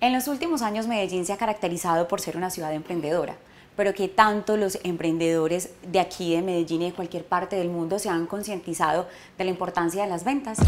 En los últimos años Medellín se ha caracterizado por ser una ciudad emprendedora, pero que tanto los emprendedores de aquí de Medellín y de cualquier parte del mundo se han concientizado de la importancia de las ventas.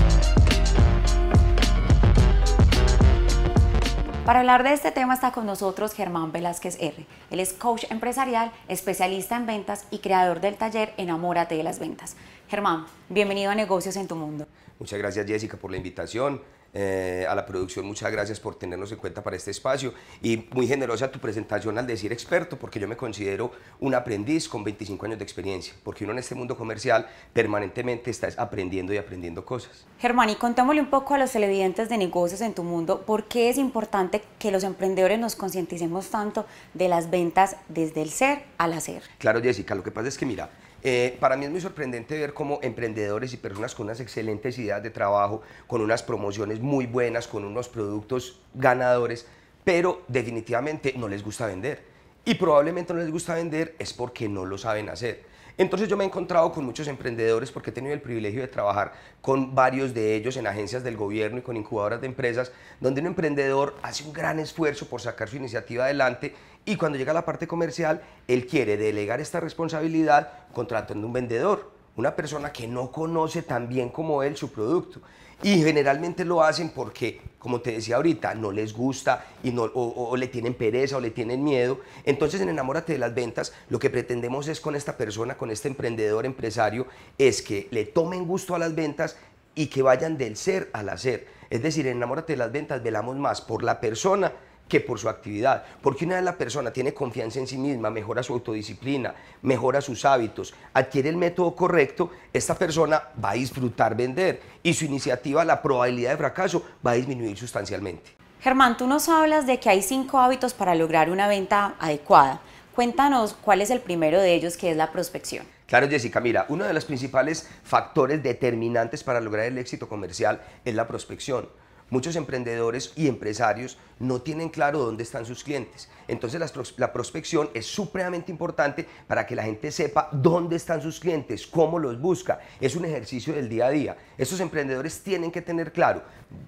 Para hablar de este tema está con nosotros Germán Velázquez R. Él es coach empresarial, especialista en ventas y creador del taller Enamórate de las Ventas. Germán, bienvenido a Negocios en tu Mundo. Muchas gracias Jessica por la invitación. Eh, a la producción, muchas gracias por tenernos en cuenta para este espacio y muy generosa tu presentación al decir experto, porque yo me considero un aprendiz con 25 años de experiencia, porque uno en este mundo comercial permanentemente está aprendiendo y aprendiendo cosas. Germán, y contémosle un poco a los televidentes de negocios en tu mundo, ¿por qué es importante que los emprendedores nos concienticemos tanto de las ventas desde el ser al hacer? Claro, Jessica, lo que pasa es que mira, eh, para mí es muy sorprendente ver como emprendedores y personas con unas excelentes ideas de trabajo, con unas promociones muy buenas, con unos productos ganadores, pero definitivamente no les gusta vender. Y probablemente no les gusta vender es porque no lo saben hacer. Entonces yo me he encontrado con muchos emprendedores porque he tenido el privilegio de trabajar con varios de ellos en agencias del gobierno y con incubadoras de empresas, donde un emprendedor hace un gran esfuerzo por sacar su iniciativa adelante y cuando llega a la parte comercial, él quiere delegar esta responsabilidad contratando un vendedor una persona que no conoce tan bien como él su producto. Y generalmente lo hacen porque, como te decía ahorita, no les gusta y no, o, le tienen pereza o le tienen miedo. Entonces en Enamórate de las Ventas lo que pretendemos es con esta persona, con este emprendedor, empresario, es que le tomen gusto a las ventas y que vayan del ser al hacer. Es decir, en Enamórate de las Ventas velamos más por la persona que por su actividad. Porque una vez la persona tiene confianza en sí misma, mejora su autodisciplina, mejora sus hábitos, adquiere el método correcto, esta persona va a disfrutar vender y su iniciativa, la probabilidad de fracaso va a disminuir sustancialmente. Germán, tú nos hablas de que hay cinco hábitos para lograr una venta adecuada. Cuéntanos cuál es el primero de ellos, que es la prospección. Claro, Jessica, mira, uno de los principales factores determinantes para lograr el éxito comercial es la prospección muchos emprendedores y empresarios no tienen claro dónde están sus clientes. Entonces la, prospección es supremamente importante para que la gente sepa dónde están sus clientes, cómo los busca. Es un ejercicio del día a día. Esos emprendedores tienen que tener claro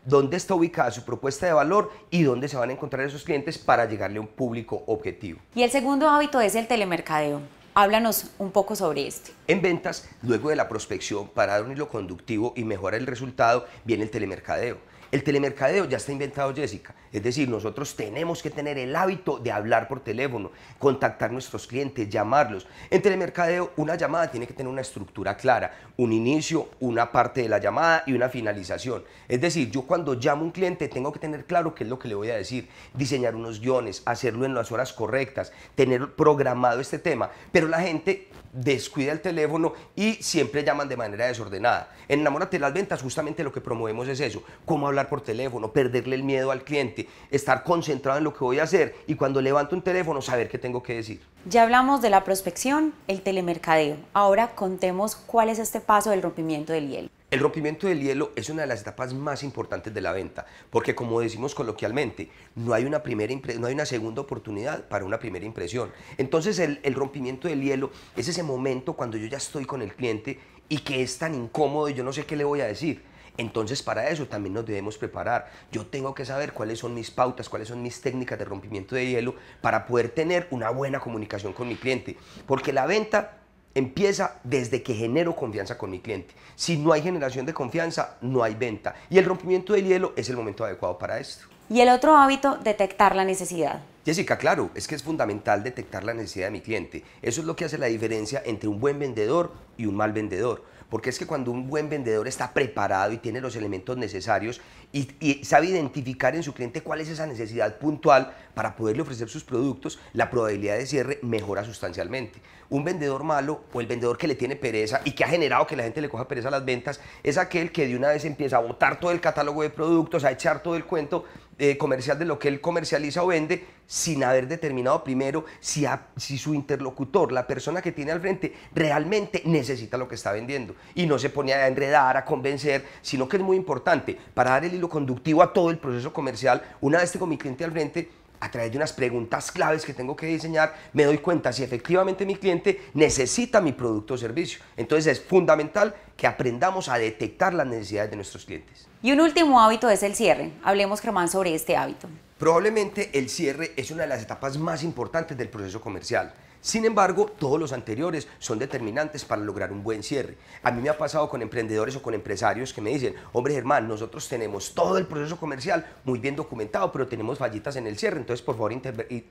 dónde está ubicada su propuesta de valor y dónde se van a encontrar esos clientes para llegarle a un público objetivo. Y el segundo hábito es el telemercadeo. Háblanos un poco sobre este. En ventas, luego de la prospección para dar un hilo conductivo y mejorar el resultado, viene el telemercadeo. El telemercadeo ya está inventado, Jessica. Es decir, nosotros tenemos que tener el hábito de hablar por teléfono, contactar nuestros clientes, llamarlos. En telemercadeo, una llamada tiene que tener una estructura clara, un inicio, una parte de la llamada y una finalización. Es decir, yo cuando llamo a un cliente tengo que tener claro qué es lo que le voy a decir, diseñar unos guiones, hacerlo en las horas correctas, tener programado este tema. Pero la gente descuida el teléfono y siempre llaman de manera desordenada. En Enamórate las Ventas justamente lo que promovemos es eso, cómo hablar por teléfono, perderle el miedo al cliente, estar concentrado en lo que voy a hacer y cuando levanto un teléfono saber qué tengo que decir. Ya hablamos de la prospección, el telemercadeo. Ahora contemos cuál es este paso del rompimiento del hielo. El rompimiento del hielo es una de las etapas más importantes de la venta, porque como decimos coloquialmente, no hay una, primera no hay una segunda oportunidad para una primera impresión. Entonces el, el rompimiento del hielo es ese momento cuando yo ya estoy con el cliente y que es tan incómodo y yo no sé qué le voy a decir entonces para eso también nos debemos preparar. Yo tengo que saber cuáles son mis pautas, cuáles son mis técnicas de rompimiento de hielo para poder tener una buena comunicación con mi cliente. Porque la venta empieza desde que genero confianza con mi cliente. Si no hay generación de confianza, no hay venta. Y el rompimiento del hielo es el momento adecuado para esto. Y el otro hábito, detectar la necesidad. Jessica, claro, es que es fundamental detectar la necesidad de mi cliente. Eso es lo que hace la diferencia entre un buen vendedor y un mal vendedor. Porque es que cuando un buen vendedor está preparado y tiene los elementos necesarios y, sabe identificar en su cliente cuál es esa necesidad puntual para poderle ofrecer sus productos, la probabilidad de cierre mejora sustancialmente. Un vendedor malo o el vendedor que le tiene pereza y que ha generado que la gente le coja pereza a las ventas es aquel que de una vez empieza a botar todo el catálogo de productos, a echar todo el cuento eh, comercial de lo que él comercializa o vende sin haber determinado primero si, si su interlocutor, la persona que tiene al frente, realmente necesita lo que está vendiendo. Y no se pone a enredar, a convencer, sino que es muy importante para dar el hilo conductivo a todo el proceso comercial. Una vez tengo mi cliente al frente, a través de unas preguntas claves que tengo que diseñar, me doy cuenta si efectivamente mi cliente necesita mi producto o servicio. Entonces es fundamental que aprendamos a detectar las necesidades de nuestros clientes. Y un último hábito es el cierre. Hablemos, Germán, sobre este hábito. Probablemente el cierre es una de las etapas más importantes del proceso comercial. Sin embargo, todos los anteriores son determinantes para lograr un buen cierre. A mí me ha pasado con emprendedores o con empresarios que me dicen, hombre Germán, nosotros tenemos todo el proceso comercial muy bien documentado, pero tenemos fallitas en el cierre, entonces por favor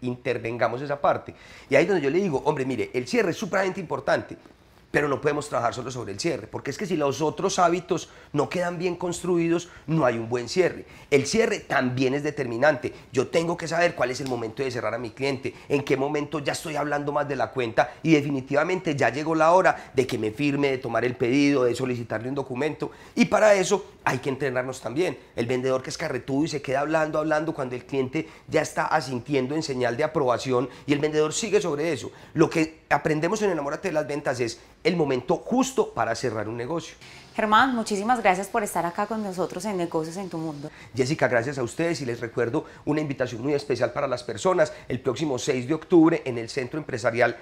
intervengamos esa parte. Y ahí es donde yo le digo, hombre, mire, el cierre es supremamente importante, pero no podemos trabajar solo sobre el cierre, porque es que si los otros hábitos no quedan bien construidos, no hay un buen cierre. El cierre también es determinante. Yo tengo que saber cuál es el momento de cerrar a mi cliente, en qué momento ya estoy hablando más de la cuenta y definitivamente ya llegó la hora de que me firme, de tomar el pedido, de solicitarle un documento. Y para eso hay que entrenarnos también. El vendedor que es carretudo y se queda hablando, hablando cuando el cliente ya está asintiendo en señal de aprobación y el vendedor sigue sobre eso. Lo que aprendemos en Enamórate de las Ventas es el momento justo para cerrar un negocio. Germán, muchísimas gracias por estar acá con nosotros en Negocios en tu Mundo. Jessica, gracias a ustedes y les recuerdo una invitación muy especial para las personas el próximo 6 de octubre en el Centro Empresarial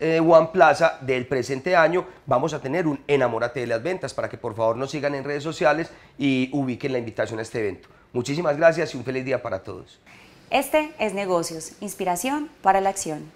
eh, One Plaza del presente año vamos a tener un Enamórate de las Ventas para que por favor nos sigan en redes sociales y ubiquen la invitación a este evento. Muchísimas gracias y un feliz día para todos. Este es Negocios, inspiración para la acción.